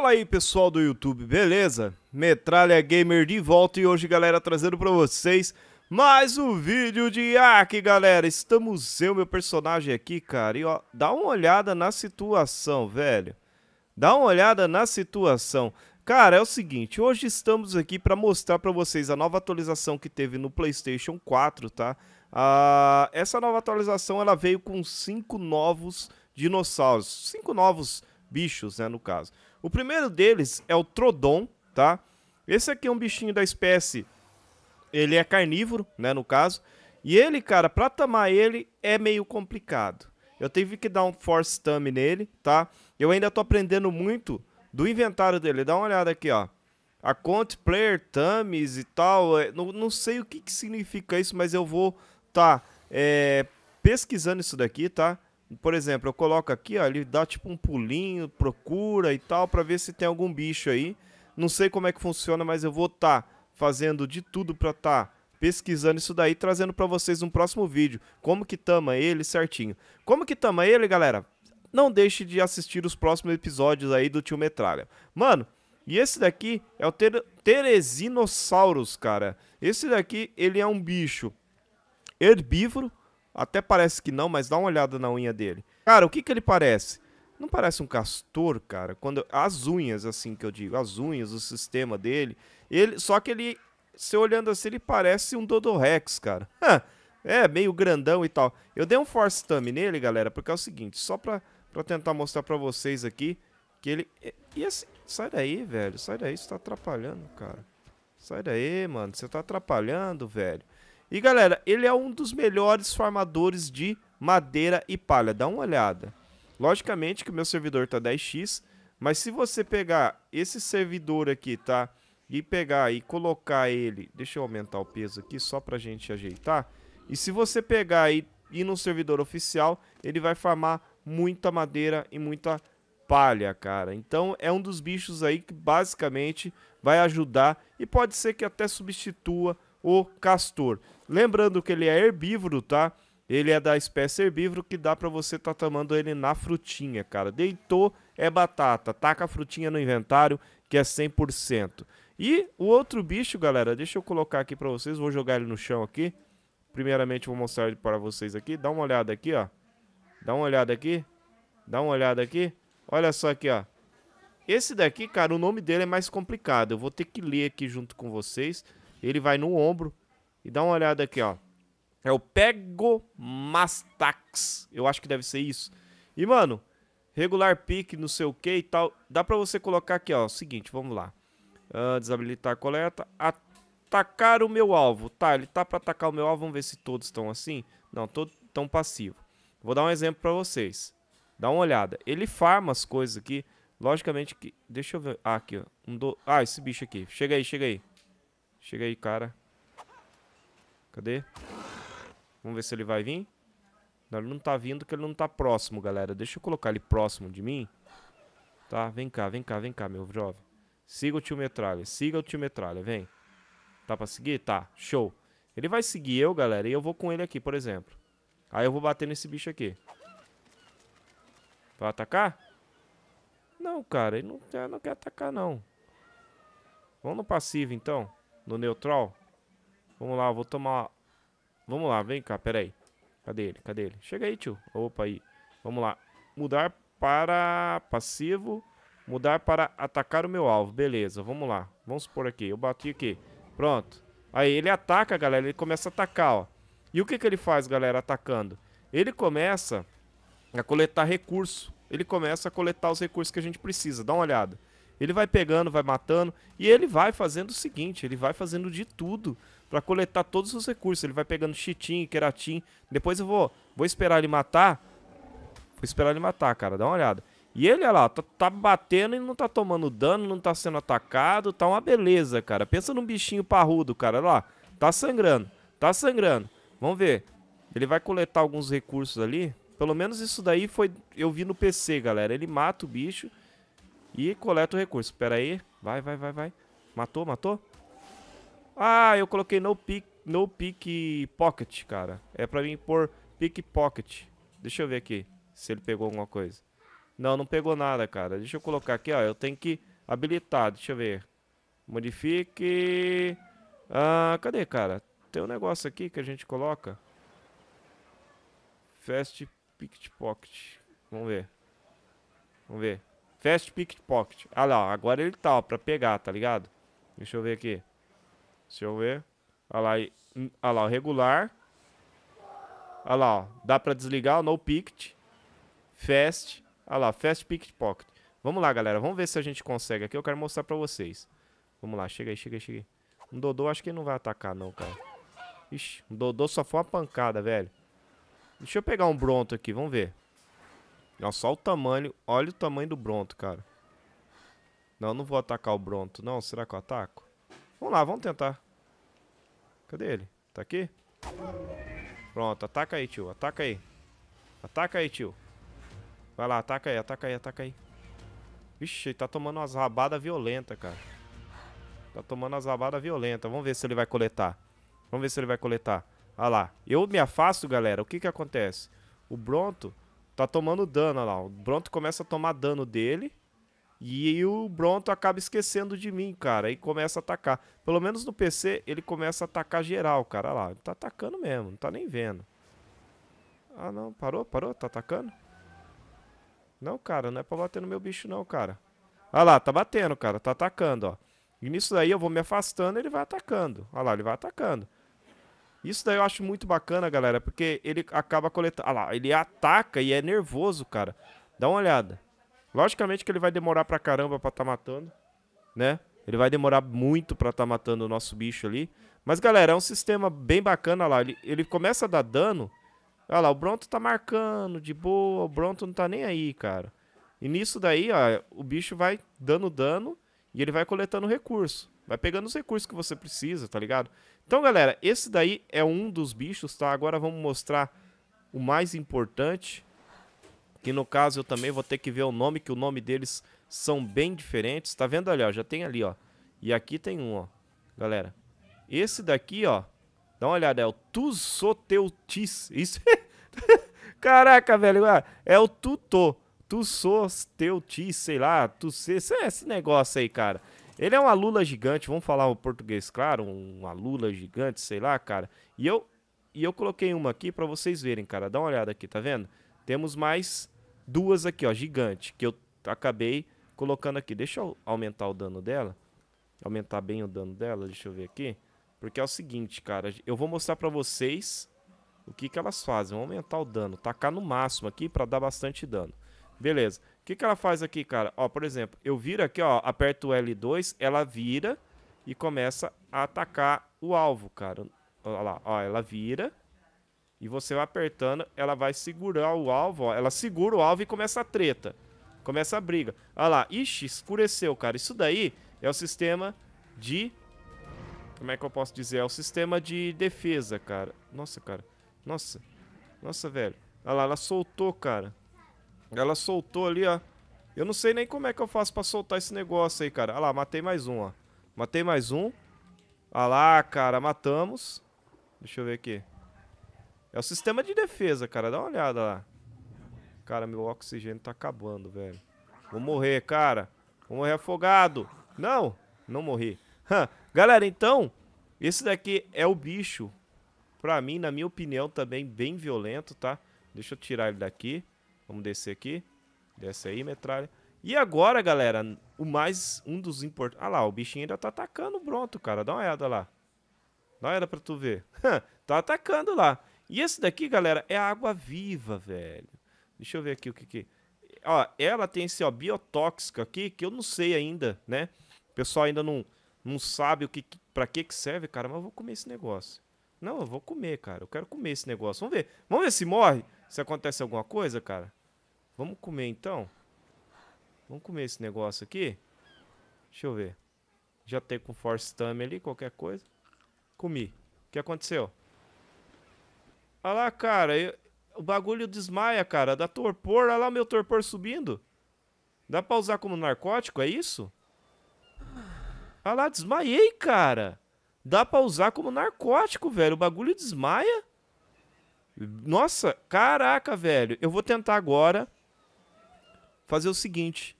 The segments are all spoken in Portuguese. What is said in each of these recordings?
Fala aí pessoal do YouTube, beleza? Metralha Gamer de volta e hoje galera trazendo pra vocês mais um vídeo de Ark galera Estamos eu, meu personagem aqui cara e ó, dá uma olhada na situação velho Dá uma olhada na situação Cara, é o seguinte, hoje estamos aqui para mostrar pra vocês a nova atualização que teve no Playstation 4, tá? Ah, essa nova atualização ela veio com cinco novos dinossauros, cinco novos bichos né, no caso o primeiro deles é o Trodon, tá? Esse aqui é um bichinho da espécie. Ele é carnívoro, né, no caso. E ele, cara, pra tamar ele é meio complicado. Eu tive que dar um force thumb nele, tá? Eu ainda tô aprendendo muito do inventário dele. Dá uma olhada aqui, ó. A Conte Player Thumbs e tal. É, não, não sei o que, que significa isso, mas eu vou tá é, pesquisando isso daqui, tá? Por exemplo, eu coloco aqui, ó, ele dá tipo um pulinho, procura e tal, para ver se tem algum bicho aí. Não sei como é que funciona, mas eu vou estar tá fazendo de tudo para estar tá pesquisando isso daí, trazendo para vocês um próximo vídeo. Como que tama ele certinho. Como que tama ele, galera? Não deixe de assistir os próximos episódios aí do Tio Metralha. Mano, e esse daqui é o ter Teresinossauros, cara. Esse daqui, ele é um bicho herbívoro, até parece que não, mas dá uma olhada na unha dele. Cara, o que que ele parece? Não parece um castor, cara? Quando as unhas assim que eu digo, as unhas, o sistema dele, ele só que ele se olhando assim ele parece um Dodorex, cara. é, meio grandão e tal. Eu dei um force thumb nele, galera, porque é o seguinte, só pra, pra tentar mostrar pra vocês aqui que ele e assim, sai daí, velho, sai daí, você tá atrapalhando, cara. Sai daí, mano, você tá atrapalhando, velho. E galera, ele é um dos melhores formadores de madeira e palha. Dá uma olhada. Logicamente que o meu servidor tá 10x, mas se você pegar esse servidor aqui, tá? E pegar e colocar ele... Deixa eu aumentar o peso aqui só pra gente ajeitar. E se você pegar e ir no servidor oficial, ele vai farmar muita madeira e muita palha, cara. Então é um dos bichos aí que basicamente vai ajudar e pode ser que até substitua o castor. Lembrando que ele é herbívoro, tá? Ele é da espécie herbívoro que dá para você tá tomando ele na frutinha, cara. Deitou é batata, taca a frutinha no inventário que é 100%. E o outro bicho, galera, deixa eu colocar aqui para vocês, vou jogar ele no chão aqui. Primeiramente vou mostrar ele para vocês aqui. Dá uma olhada aqui, ó. Dá uma olhada aqui. Dá uma olhada aqui. Olha só aqui, ó. Esse daqui, cara, o nome dele é mais complicado. Eu vou ter que ler aqui junto com vocês. Ele vai no ombro e dá uma olhada aqui, ó. É o Pego Mastax. Eu acho que deve ser isso. E, mano, regular pick, não sei o que e tal. Dá pra você colocar aqui, ó. Seguinte, vamos lá. Uh, desabilitar a coleta. Atacar o meu alvo. Tá, ele tá pra atacar o meu alvo. Vamos ver se todos estão assim. Não, todos estão passivo. Vou dar um exemplo pra vocês. Dá uma olhada. Ele farma as coisas aqui. Logicamente que... Deixa eu ver... Ah, aqui, ó. Um do... Ah, esse bicho aqui. Chega aí, chega aí. Chega aí, cara. Cadê? Vamos ver se ele vai vir. Não, ele não tá vindo porque ele não tá próximo, galera. Deixa eu colocar ele próximo de mim. Tá, vem cá, vem cá, vem cá, meu jovem. Siga o tio Metralha, siga o tio Metralha, vem. Tá pra seguir? Tá, show. Ele vai seguir eu, galera, e eu vou com ele aqui, por exemplo. Aí eu vou bater nesse bicho aqui. Vai atacar? Não, cara, ele não quer, não quer atacar, não. Vamos no passivo, então. No neutral. Vamos lá, vou tomar... Vamos lá, vem cá, pera aí. Cadê ele? Cadê ele? Chega aí, tio. Opa, aí. Vamos lá. Mudar para passivo. Mudar para atacar o meu alvo. Beleza, vamos lá. Vamos supor aqui. Eu bati aqui. Pronto. Aí ele ataca, galera. Ele começa a atacar, ó. E o que, que ele faz, galera, atacando? Ele começa a coletar recurso. Ele começa a coletar os recursos que a gente precisa. Dá uma olhada. Ele vai pegando, vai matando e ele vai fazendo o seguinte, ele vai fazendo de tudo para coletar todos os recursos. Ele vai pegando chitim, queratin. Depois eu vou, vou esperar ele matar. Vou esperar ele matar, cara. Dá uma olhada. E ele, olha lá, tá, tá, batendo e não tá tomando dano, não tá sendo atacado. Tá uma beleza, cara. Pensa num bichinho parrudo, cara. Olha lá, tá sangrando. Tá sangrando. Vamos ver. Ele vai coletar alguns recursos ali. Pelo menos isso daí foi... Eu vi no PC, galera. Ele mata o bicho e coleta o recurso. Pera aí. Vai, vai, vai, vai. Matou, matou? Ah, eu coloquei no pick, no pick pocket, cara. É pra mim pôr pick pocket. Deixa eu ver aqui se ele pegou alguma coisa. Não, não pegou nada, cara. Deixa eu colocar aqui, ó. Eu tenho que habilitar. Deixa eu ver. Modifique. Ah, cadê, cara? Tem um negócio aqui que a gente coloca. Fast pocket. Vamos ver. Vamos ver. Fast pickpocket. Ah lá, agora ele tá, ó, pra pegar, tá ligado? Deixa eu ver aqui. Deixa eu ver. Ah lá, e, ah lá, regular. Ah lá, ó, dá pra desligar, ó, no picket. Fast. Ah lá, fast pickpocket. Vamos lá, galera, vamos ver se a gente consegue aqui. Eu quero mostrar pra vocês. Vamos lá, chega aí, chega aí, chega aí. Um Dodô acho que ele não vai atacar não, cara. Ixi, um Dodô só foi uma pancada, velho. Deixa eu pegar um Bronto aqui, vamos ver. Olha só o tamanho. Olha o tamanho do Bronto, cara. Não, não vou atacar o Bronto, não. Será que eu ataco? Vamos lá, vamos tentar. Cadê ele? Tá aqui? Pronto, ataca aí, tio. Ataca aí. Ataca aí, tio. Vai lá, ataca aí, ataca aí, ataca aí. Vixe, ele tá tomando umas rabadas violentas, cara. Tá tomando umas rabadas violentas. Vamos ver se ele vai coletar. Vamos ver se ele vai coletar. Olha lá. Eu me afasto, galera. O que que acontece? O Bronto, tá tomando dano, lá. O Bronto começa a tomar dano dele. E o Bronto acaba esquecendo de mim, cara, e começa a atacar. Pelo menos no PC, ele começa a atacar geral, cara, lá. Ele tá atacando mesmo, não tá nem vendo. Ah, não, parou, parou, tá atacando? Não, cara, não é pra bater no meu bicho não, cara. olha lá, tá batendo, cara, tá atacando, ó. E nisso daí eu vou me afastando ele vai atacando. olha lá, ele vai atacando. Isso daí eu acho muito bacana, galera, porque ele acaba coletando. Ah lá, ele ataca e é nervoso, cara. Dá uma olhada. Logicamente que ele vai demorar pra caramba pra tá matando, né? Ele vai demorar muito pra tá matando o nosso bicho ali. Mas, galera, é um sistema bem bacana lá. Ele, ele começa a dar dano. Olha ah lá, o Bronto tá marcando de boa. O Bronto não tá nem aí, cara. E nisso daí, ó, o bicho vai dando dano e ele vai coletando recurso. Vai pegando os recursos que você precisa, tá ligado? Então, galera, esse daí é um dos bichos, tá? Agora vamos mostrar o mais importante. Que no caso eu também vou ter que ver o nome, que o nome deles são bem diferentes. Tá vendo ali, ó? Já tem ali, ó. E aqui tem um, ó. Galera, esse daqui, ó. Dá uma olhada, é o Tussoteutis. Isso é Caraca, velho. Ah, é o Tutô. Tussoteutis, sei lá. Tussê. É esse negócio aí, cara. Ele é uma lula gigante, vamos falar o português claro, uma lula gigante, sei lá, cara. E eu e eu coloquei uma aqui para vocês verem, cara. Dá uma olhada aqui, tá vendo? Temos mais duas aqui, ó, gigante, que eu acabei colocando aqui. Deixa eu aumentar o dano dela. Aumentar bem o dano dela, deixa eu ver aqui. Porque é o seguinte, cara, eu vou mostrar para vocês o que que elas fazem. Vou aumentar o dano, tacar no máximo aqui para dar bastante dano. Beleza. O que, que ela faz aqui, cara? Ó, por exemplo, eu viro aqui, ó, aperto o L2, ela vira e começa a atacar o alvo, cara. Olha lá, ó, ela vira e você vai apertando, ela vai segurar o alvo, ó, ela segura o alvo e começa a treta. Começa a briga. Olha lá, ixi, escureceu, cara. Isso daí é o sistema de... Como é que eu posso dizer? É o sistema de defesa, cara. Nossa, cara. Nossa. Nossa, velho. Olha lá, ela soltou, cara. Ela soltou ali, ó. Eu não sei nem como é que eu faço pra soltar esse negócio aí, cara. Olha lá, matei mais um, ó. Matei mais um. Olha lá, cara, matamos. Deixa eu ver aqui. É o sistema de defesa, cara. Dá uma olhada lá. Cara, meu oxigênio tá acabando, velho. Vou morrer, cara. Vou morrer afogado. Não, não morri. Galera, então, esse daqui é o bicho. Pra mim, na minha opinião, também bem violento, tá? Deixa eu tirar ele daqui. Vamos descer aqui. Desce aí, metralha. E agora, galera, o mais... Um dos importantes... Ah lá, o bichinho ainda tá atacando o Bronto, cara. Dá uma olhada lá. Dá uma olhada pra tu ver. tá atacando lá. E esse daqui, galera, é água viva, velho. Deixa eu ver aqui o que que... Ó, ela tem esse, ó, biotóxico aqui, que eu não sei ainda, né? O pessoal ainda não, não sabe o que, que pra que que serve, cara. Mas eu vou comer esse negócio. Não, eu vou comer, cara. Eu quero comer esse negócio. Vamos ver. Vamos ver se morre. Se acontece alguma coisa, cara. Vamos comer então? Vamos comer esse negócio aqui? Deixa eu ver. Já tem com Force Thumb ali, qualquer coisa. Comi. O que aconteceu? Olha lá, cara. Eu... O bagulho desmaia, cara. Dá torpor. Olha lá meu torpor subindo. Dá pra usar como narcótico, é isso? Olha lá, desmaiei, cara. Dá pra usar como narcótico, velho. O bagulho desmaia. Nossa, caraca, velho. Eu vou tentar agora fazer o seguinte.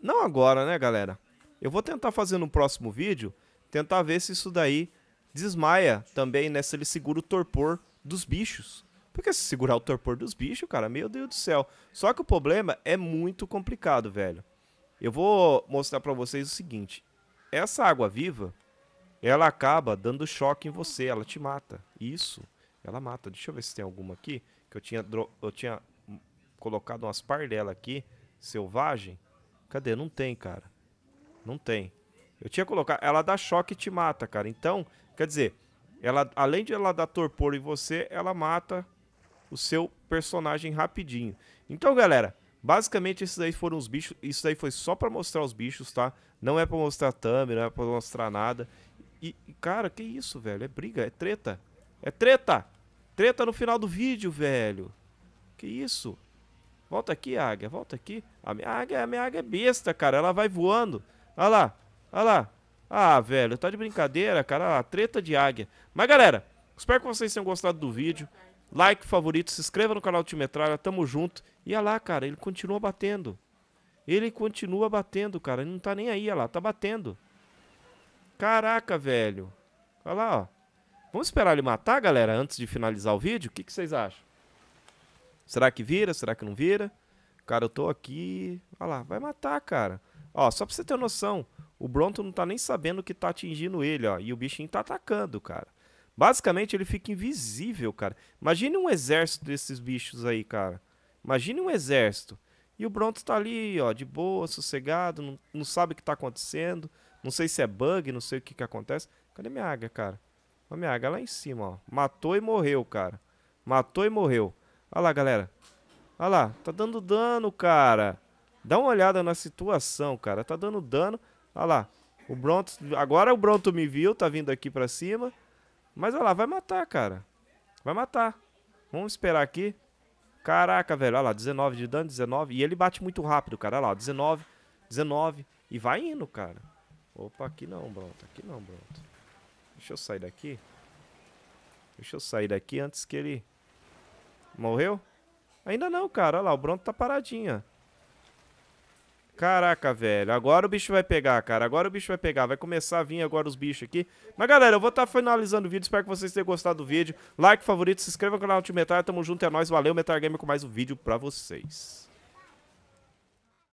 Não agora, né, galera? Eu vou tentar fazer no próximo vídeo, tentar ver se isso daí desmaia também, né? Se ele segura o torpor dos bichos. Porque se segurar o torpor dos bichos, cara, meu Deus do céu. Só que o problema é muito complicado, velho. Eu vou mostrar para vocês o seguinte. Essa água viva, ela acaba dando choque em você, ela te mata. Isso, ela mata. Deixa eu ver se tem alguma aqui, que eu tinha, eu tinha colocado umas par dela aqui selvagem? Cadê? Não tem, cara. Não tem. Eu tinha colocado. Ela dá choque e te mata, cara. Então, quer dizer, ela, além de ela dar torpor em você, ela mata o seu personagem rapidinho. Então, galera, basicamente esses aí foram os bichos. Isso daí foi só para mostrar os bichos, tá? Não é para mostrar thumb, não é para mostrar nada. E, cara, que isso, velho? É briga, é treta. É treta! Treta no final do vídeo, velho. Que isso? Volta aqui, águia, volta aqui. A minha águia, a minha águia é besta, cara. Ela vai voando. Olha lá, olha lá. Ah, velho, tá de brincadeira, cara. Ah, treta de águia. Mas, galera, espero que vocês tenham gostado do vídeo. Like, favorito, se inscreva no canal de Metralha. Tamo junto. E olha lá, cara, ele continua batendo. Ele continua batendo, cara. Ele não tá nem aí, olha lá. Tá batendo. Caraca, velho. Olha lá, ó. Vamos esperar ele matar, galera, antes de finalizar o vídeo? O que, que vocês acham? Será que vira? Será que não vira? Cara, eu tô aqui. Olha lá, vai matar, cara. Ó, só pra você ter noção, o Bronto não tá nem sabendo que tá atingindo ele, ó. E o bichinho tá atacando, cara. Basicamente, ele fica invisível, cara. Imagine um exército desses bichos aí, cara. Imagine um exército. E o Bronto tá ali, ó, de boa, sossegado, não, não sabe o que tá acontecendo. Não sei se é bug, não sei o que que acontece. Cadê minha águia, cara? A minha águia lá em cima, ó. Matou e morreu, cara. Matou e morreu. Olha lá, galera. Olha lá, tá dando dano, cara. Dá uma olhada na situação, cara. Tá dando dano. Olha lá. O Bronto... Agora o Bronto me viu, tá vindo aqui pra cima. Mas olha lá, vai matar, cara. Vai matar. Vamos esperar aqui. Caraca, velho. Olha lá, 19 de dano, 19. E ele bate muito rápido, cara. Olha lá, 19, 19. E vai indo, cara. Opa, aqui não, Bronto. Aqui não, Bronto. Deixa eu sair daqui. Deixa eu sair daqui antes que ele... Morreu? Ainda não, cara. Olha lá, o Bronto tá paradinho, ó. Caraca, velho. Agora o bicho vai pegar, cara. Agora o bicho vai pegar. Vai começar a vir agora os bichos aqui. Mas, galera, eu vou estar tá finalizando o vídeo. Espero que vocês tenham gostado do vídeo. Like, favorito, se inscreva no canal Metal. Tamo junto, é nóis. Valeu, Metal Gamer, com mais um vídeo pra vocês.